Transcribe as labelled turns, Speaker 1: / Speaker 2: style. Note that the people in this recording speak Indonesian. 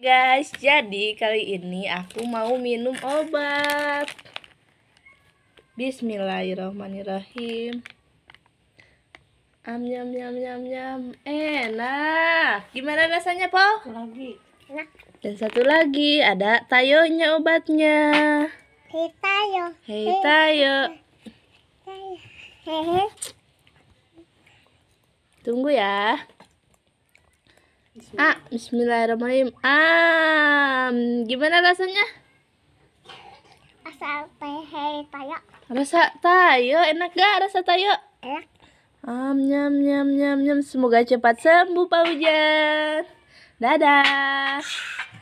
Speaker 1: guys, jadi kali ini aku mau minum obat Bismillahirrahmanirrahim Am nyam nyam nyam nyam Enak eh, Gimana rasanya Po? lagi Enak Dan satu lagi ada tayonya obatnya Hei tayo
Speaker 2: Hei tayo
Speaker 1: Tunggu ya Ah, bismillahirrahmanirrahim. ah Gimana rasanya?
Speaker 2: Rasa tehe tayo.
Speaker 1: Rasa tayo enak gak rasa tayo? Enak. Ah nyam nyam nyam nyam semoga cepat sembuh Pak Hujan. Dadah.